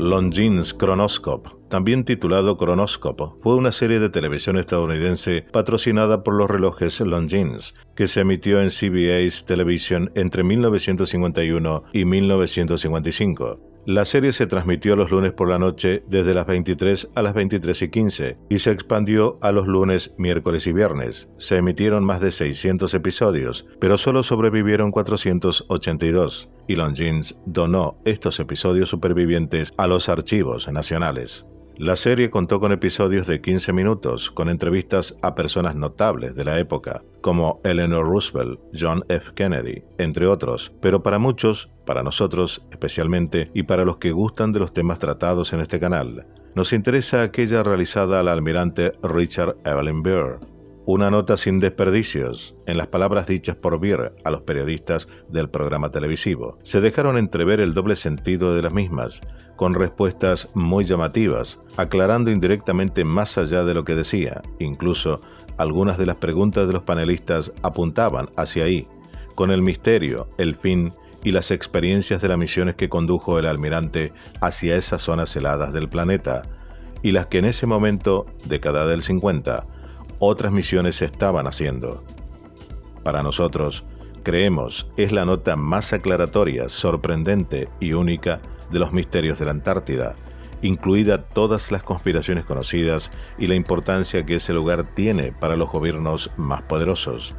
Longines Chronoscope, también titulado Chronoscope, fue una serie de televisión estadounidense patrocinada por los relojes Longines, que se emitió en CBS Television entre 1951 y 1955. La serie se transmitió los lunes por la noche desde las 23 a las 23 y 15 y se expandió a los lunes, miércoles y viernes. Se emitieron más de 600 episodios, pero solo sobrevivieron 482 Elon Longines donó estos episodios supervivientes a los archivos nacionales. La serie contó con episodios de 15 minutos, con entrevistas a personas notables de la época, como Eleanor Roosevelt, John F. Kennedy, entre otros, pero para muchos, para nosotros especialmente, y para los que gustan de los temas tratados en este canal, nos interesa aquella realizada al almirante Richard Evelyn Byrd, una nota sin desperdicios en las palabras dichas por Bier a los periodistas del programa televisivo. Se dejaron entrever el doble sentido de las mismas, con respuestas muy llamativas, aclarando indirectamente más allá de lo que decía. Incluso algunas de las preguntas de los panelistas apuntaban hacia ahí, con el misterio, el fin y las experiencias de las misiones que condujo el almirante hacia esas zonas heladas del planeta, y las que en ese momento, década del 50, otras misiones estaban haciendo. Para nosotros, creemos, es la nota más aclaratoria, sorprendente y única de los misterios de la Antártida, incluida todas las conspiraciones conocidas y la importancia que ese lugar tiene para los gobiernos más poderosos,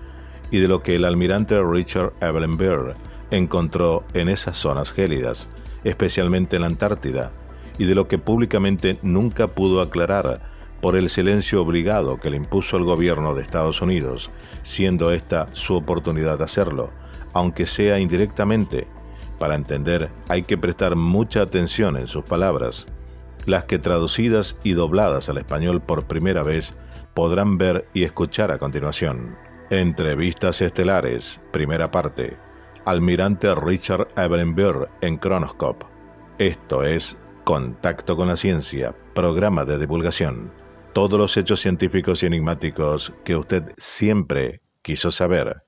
y de lo que el almirante Richard Evelyn Byrd encontró en esas zonas gélidas, especialmente en la Antártida, y de lo que públicamente nunca pudo aclarar por el silencio obligado que le impuso el gobierno de Estados Unidos, siendo esta su oportunidad de hacerlo, aunque sea indirectamente. Para entender hay que prestar mucha atención en sus palabras, las que traducidas y dobladas al español por primera vez podrán ver y escuchar a continuación. Entrevistas estelares, primera parte. Almirante Richard Eberenberg en Chronoscope. Esto es Contacto con la Ciencia, programa de divulgación todos los hechos científicos y enigmáticos que usted siempre quiso saber.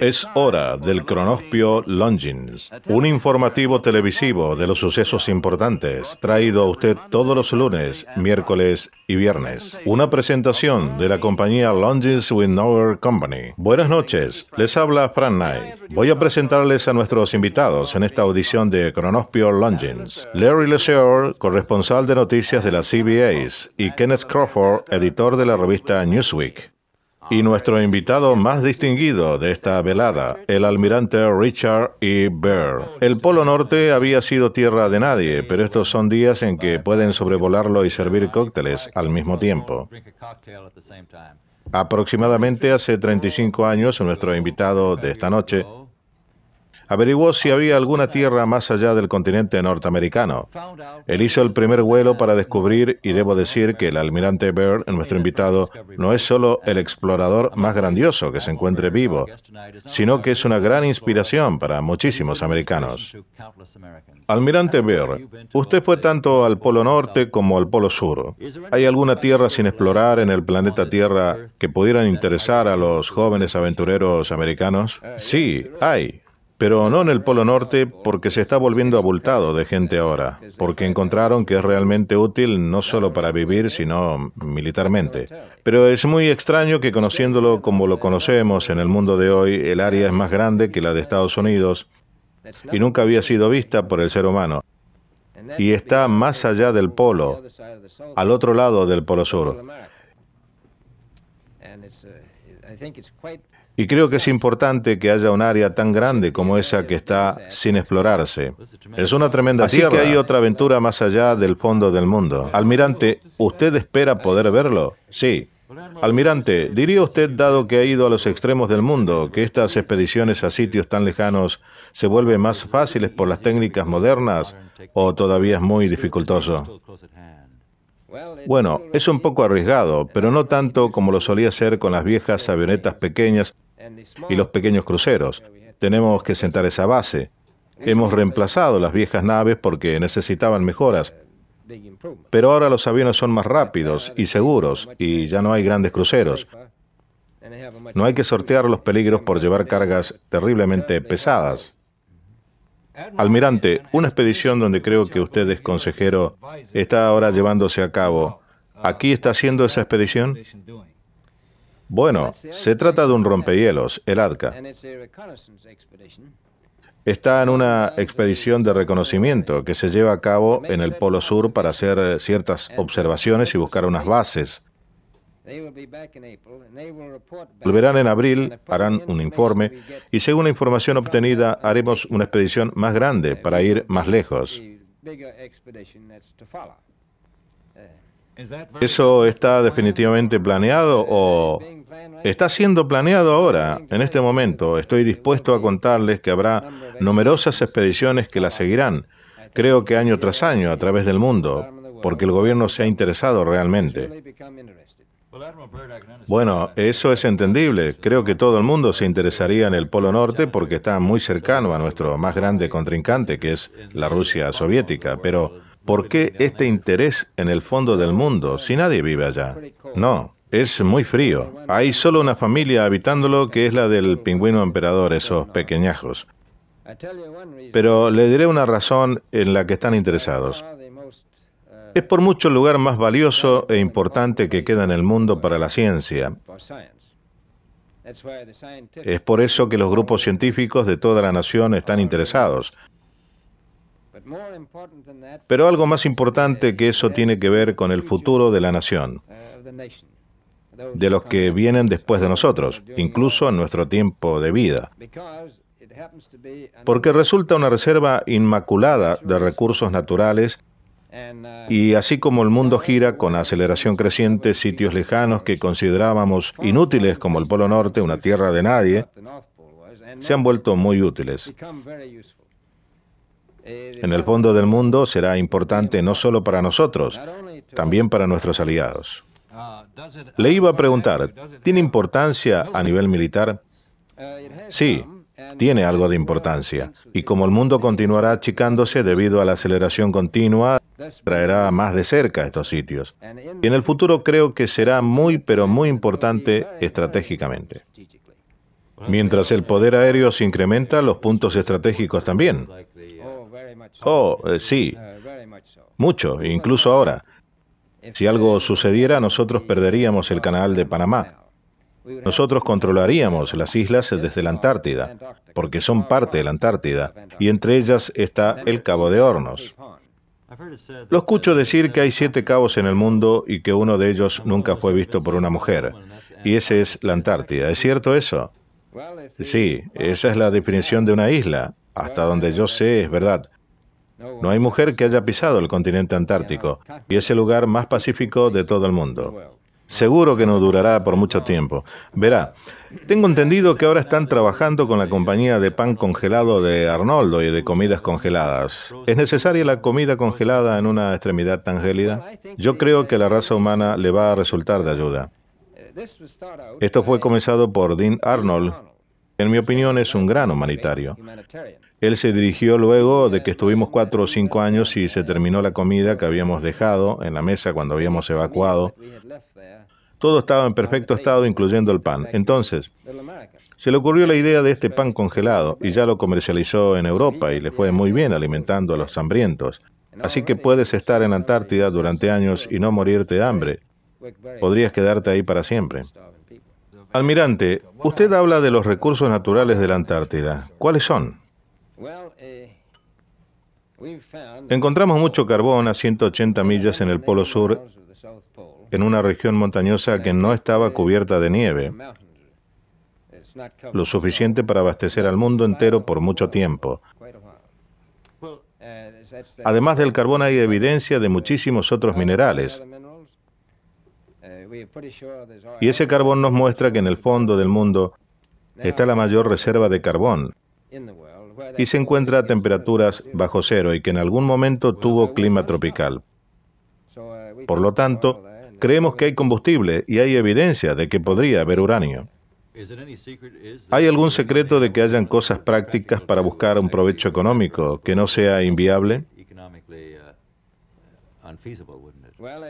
Es hora del cronospio Longines, un informativo televisivo de los sucesos importantes, traído a usted todos los lunes, miércoles y viernes. Una presentación de la compañía Longines Our Company. Buenas noches, les habla Frank Knight. Voy a presentarles a nuestros invitados en esta audición de Cronospio Longines. Larry leseur corresponsal de noticias de la cba y Kenneth Crawford, editor de la revista Newsweek y nuestro invitado más distinguido de esta velada, el almirante Richard E. Baer. El Polo Norte había sido tierra de nadie, pero estos son días en que pueden sobrevolarlo y servir cócteles al mismo tiempo. Aproximadamente hace 35 años, nuestro invitado de esta noche, averiguó si había alguna tierra más allá del continente norteamericano. Él hizo el primer vuelo para descubrir, y debo decir que el almirante Byrd, nuestro invitado, no es solo el explorador más grandioso que se encuentre vivo, sino que es una gran inspiración para muchísimos americanos. Almirante Byrd, usted fue tanto al Polo Norte como al Polo Sur. ¿Hay alguna tierra sin explorar en el planeta Tierra que pudieran interesar a los jóvenes aventureros americanos? Sí, hay. Pero no en el Polo Norte porque se está volviendo abultado de gente ahora, porque encontraron que es realmente útil no solo para vivir, sino militarmente. Pero es muy extraño que conociéndolo como lo conocemos en el mundo de hoy, el área es más grande que la de Estados Unidos y nunca había sido vista por el ser humano. Y está más allá del polo, al otro lado del polo sur. Y creo que es importante que haya un área tan grande como esa que está sin explorarse. Es una tremenda Así que hay otra aventura más allá del fondo del mundo. Almirante, ¿usted espera poder verlo? Sí. Almirante, ¿diría usted, dado que ha ido a los extremos del mundo, que estas expediciones a sitios tan lejanos se vuelven más fáciles por las técnicas modernas o todavía es muy dificultoso? Bueno, es un poco arriesgado, pero no tanto como lo solía ser con las viejas avionetas pequeñas y los pequeños cruceros. Tenemos que sentar esa base. Hemos reemplazado las viejas naves porque necesitaban mejoras. Pero ahora los aviones son más rápidos y seguros y ya no hay grandes cruceros. No hay que sortear los peligros por llevar cargas terriblemente pesadas. Almirante, una expedición donde creo que usted es consejero está ahora llevándose a cabo. ¿Aquí está haciendo esa expedición? Bueno, se trata de un rompehielos, el ADCA. Está en una expedición de reconocimiento que se lleva a cabo en el Polo Sur para hacer eh, ciertas observaciones y buscar unas bases. Volverán en abril, harán un informe y según la información obtenida haremos una expedición más grande para ir más lejos. ¿Eso está definitivamente planeado o está siendo planeado ahora, en este momento? Estoy dispuesto a contarles que habrá numerosas expediciones que la seguirán, creo que año tras año, a través del mundo, porque el gobierno se ha interesado realmente. Bueno, eso es entendible. Creo que todo el mundo se interesaría en el Polo Norte porque está muy cercano a nuestro más grande contrincante, que es la Rusia soviética, pero... ¿Por qué este interés en el fondo del mundo si nadie vive allá? No, es muy frío. Hay solo una familia habitándolo que es la del pingüino emperador, esos pequeñajos. Pero le diré una razón en la que están interesados. Es por mucho el lugar más valioso e importante que queda en el mundo para la ciencia. Es por eso que los grupos científicos de toda la nación están interesados. Pero algo más importante que eso tiene que ver con el futuro de la nación, uh, de los que vienen después de nosotros, incluso en nuestro tiempo de vida, porque resulta una reserva inmaculada de recursos naturales uh, y así como el mundo gira con aceleración creciente, sitios lejanos que considerábamos inútiles como el Polo Norte, una tierra de nadie, se han vuelto muy útiles en el fondo del mundo será importante no solo para nosotros, también para nuestros aliados. Le iba a preguntar, ¿tiene importancia a nivel militar? Sí, tiene algo de importancia. Y como el mundo continuará achicándose debido a la aceleración continua, traerá más de cerca estos sitios. Y en el futuro creo que será muy, pero muy importante estratégicamente. Mientras el poder aéreo se incrementa, los puntos estratégicos también. Oh, eh, sí, mucho, incluso ahora. Si algo sucediera, nosotros perderíamos el canal de Panamá. Nosotros controlaríamos las islas desde la Antártida, porque son parte de la Antártida, y entre ellas está el Cabo de Hornos. Lo escucho decir que hay siete cabos en el mundo y que uno de ellos nunca fue visto por una mujer, y ese es la Antártida. ¿Es cierto eso? Sí, esa es la definición de una isla. Hasta donde yo sé, es verdad. No hay mujer que haya pisado el continente antártico y es el lugar más pacífico de todo el mundo. Seguro que no durará por mucho tiempo. Verá, tengo entendido que ahora están trabajando con la compañía de pan congelado de Arnoldo y de comidas congeladas. ¿Es necesaria la comida congelada en una extremidad tan gélida? Yo creo que la raza humana le va a resultar de ayuda. Esto fue comenzado por Dean Arnold, en mi opinión es un gran humanitario. Él se dirigió luego de que estuvimos cuatro o cinco años y se terminó la comida que habíamos dejado en la mesa cuando habíamos evacuado. Todo estaba en perfecto estado, incluyendo el pan. Entonces, se le ocurrió la idea de este pan congelado y ya lo comercializó en Europa y le fue muy bien alimentando a los hambrientos. Así que puedes estar en Antártida durante años y no morirte de hambre. Podrías quedarte ahí para siempre. Almirante, usted habla de los recursos naturales de la Antártida. ¿Cuáles son? Eh, Encontramos mucho carbón a 180 millas en el Polo Sur, en una región montañosa que no estaba cubierta de nieve, lo suficiente para abastecer al mundo entero por mucho tiempo. Uh, Además del carbón hay evidencia de muchísimos otros minerales, y ese carbón nos muestra que en el fondo del mundo está la mayor reserva de carbón y se encuentra a temperaturas bajo cero y que en algún momento tuvo clima tropical. Por lo tanto, creemos que hay combustible y hay evidencia de que podría haber uranio. ¿Hay algún secreto de que hayan cosas prácticas para buscar un provecho económico que no sea inviable?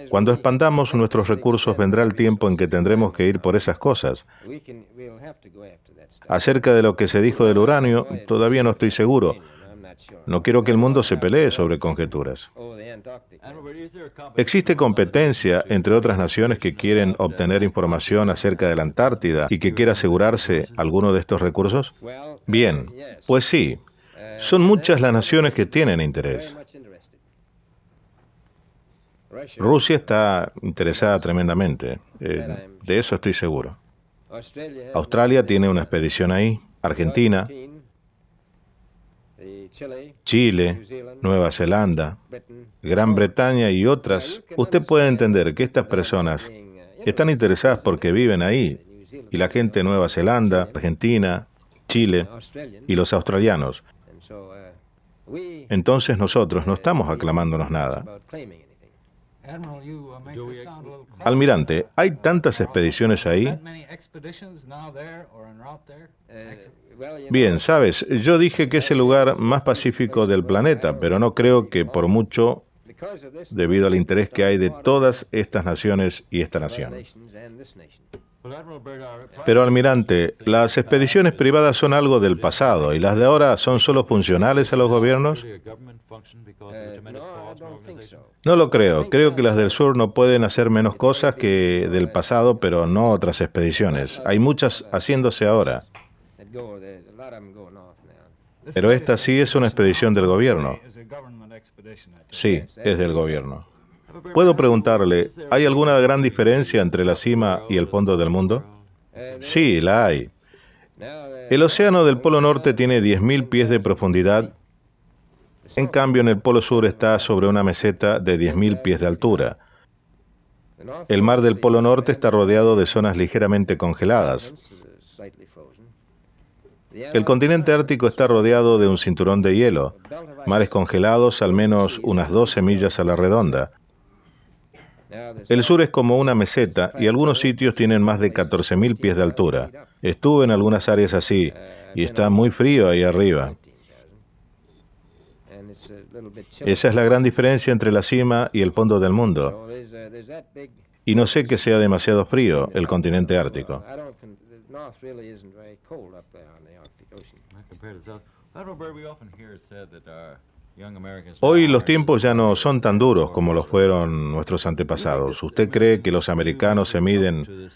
Cuando expandamos nuestros recursos vendrá el tiempo en que tendremos que ir por esas cosas. Acerca de lo que se dijo del uranio, todavía no estoy seguro. No quiero que el mundo se pelee sobre conjeturas. Existe competencia entre otras naciones que quieren obtener información acerca de la Antártida y que quiera asegurarse alguno de estos recursos. Bien, pues sí, son muchas las naciones que tienen interés. Rusia está interesada tremendamente, eh, de eso estoy seguro. Australia tiene una expedición ahí, Argentina, Chile, Nueva Zelanda, Gran Bretaña y otras. Usted puede entender que estas personas están interesadas porque viven ahí y la gente de Nueva Zelanda, Argentina, Chile y los australianos. Entonces nosotros no estamos aclamándonos nada. Almirante, uh, ¿hay tantas expediciones ahí? Eh, Bien, sabes, yo dije que es el lugar más pacífico del planeta, pero no creo que por mucho debido al interés que hay de todas estas naciones y esta nación. Pero, almirante, ¿las expediciones privadas son algo del pasado y las de ahora son solo funcionales a los gobiernos? No lo creo. Creo que las del sur no pueden hacer menos cosas que del pasado, pero no otras expediciones. Hay muchas haciéndose ahora. Pero esta sí es una expedición del gobierno. Sí, es del gobierno. Puedo preguntarle, ¿hay alguna gran diferencia entre la cima y el fondo del mundo? Sí, la hay. El océano del Polo Norte tiene 10.000 pies de profundidad, en cambio en el Polo Sur está sobre una meseta de 10.000 pies de altura. El mar del Polo Norte está rodeado de zonas ligeramente congeladas. El continente ártico está rodeado de un cinturón de hielo, mares congelados al menos unas 12 millas a la redonda. El sur es como una meseta y algunos sitios tienen más de 14.000 pies de altura. Estuve en algunas áreas así y está muy frío ahí arriba. Esa es la gran diferencia entre la cima y el fondo del mundo. Y no sé que sea demasiado frío el continente ártico. Hoy los tiempos ya no son tan duros como los fueron nuestros antepasados. ¿Usted cree que los americanos se miden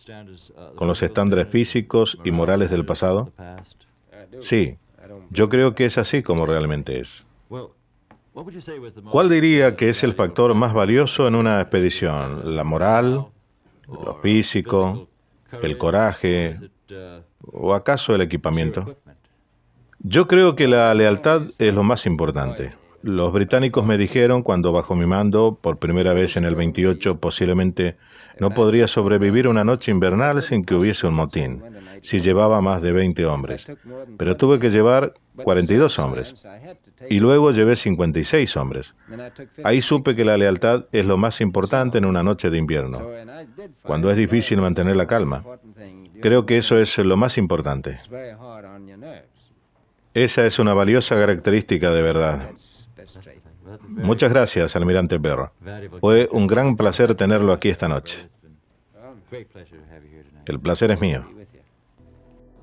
con los estándares físicos y morales del pasado? Sí, yo creo que es así como realmente es. ¿Cuál diría que es el factor más valioso en una expedición? ¿La moral? ¿Lo físico? ¿El coraje? ¿O acaso el equipamiento? Yo creo que la lealtad es lo más importante. Los británicos me dijeron cuando bajo mi mando, por primera vez en el 28, posiblemente no podría sobrevivir una noche invernal sin que hubiese un motín, si llevaba más de 20 hombres. Pero tuve que llevar 42 hombres. Y luego llevé 56 hombres. Ahí supe que la lealtad es lo más importante en una noche de invierno, cuando es difícil mantener la calma. Creo que eso es lo más importante. Esa es una valiosa característica de verdad. Muchas gracias, almirante Perro. Fue un gran placer tenerlo aquí esta noche. El placer es mío.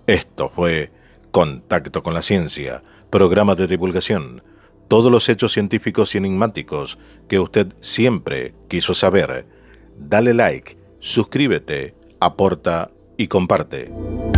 Esto fue Contacto con la Ciencia, programa de divulgación. Todos los hechos científicos y enigmáticos que usted siempre quiso saber. Dale like, suscríbete, aporta y comparte.